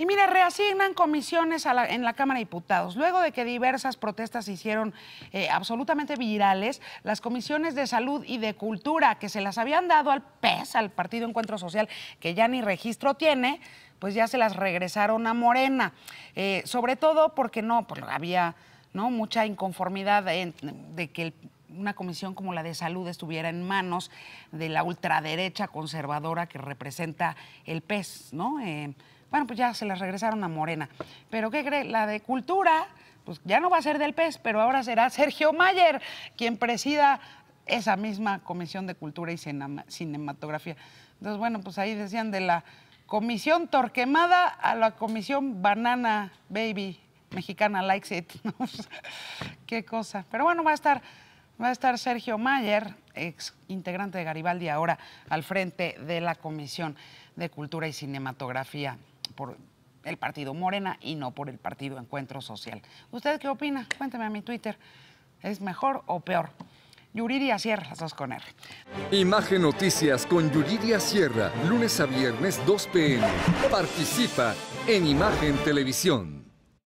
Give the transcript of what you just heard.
Y mire, reasignan comisiones en la Cámara de Diputados. Luego de que diversas protestas se hicieron eh, absolutamente virales, las comisiones de salud y de cultura que se las habían dado al PES, al Partido Encuentro Social, que ya ni registro tiene, pues ya se las regresaron a Morena. Eh, sobre todo porque no, pues había mucha inconformidad de, que una comisión como la de salud estuviera en manos de la ultraderecha conservadora que representa el PES, ¿no? Eh, bueno, pues ya se las regresaron a Morena. Pero ¿qué cree? La de cultura, pues ya no va a ser del PES, pero ahora será Sergio Mayer quien presida esa misma Comisión de Cultura y Cinematografía. Entonces, bueno, pues ahí decían de la Comisión Torquemada a la Comisión Banana Baby Mexicana Likes It. Pues, qué cosa. Pero bueno, va a estar, va a estar Sergio Mayer, ex integrante de Garibaldi, ahora al frente de la Comisión de Cultura y Cinematografía por el partido Morena y no por el partido Encuentro Social. ¿Usted qué opina? Cuénteme a mi Twitter. ¿Es mejor o peor? Yuridia Sierra, sos con R. Imagen Noticias con Yuridia Sierra, lunes a viernes 2 pm. Participa en Imagen Televisión.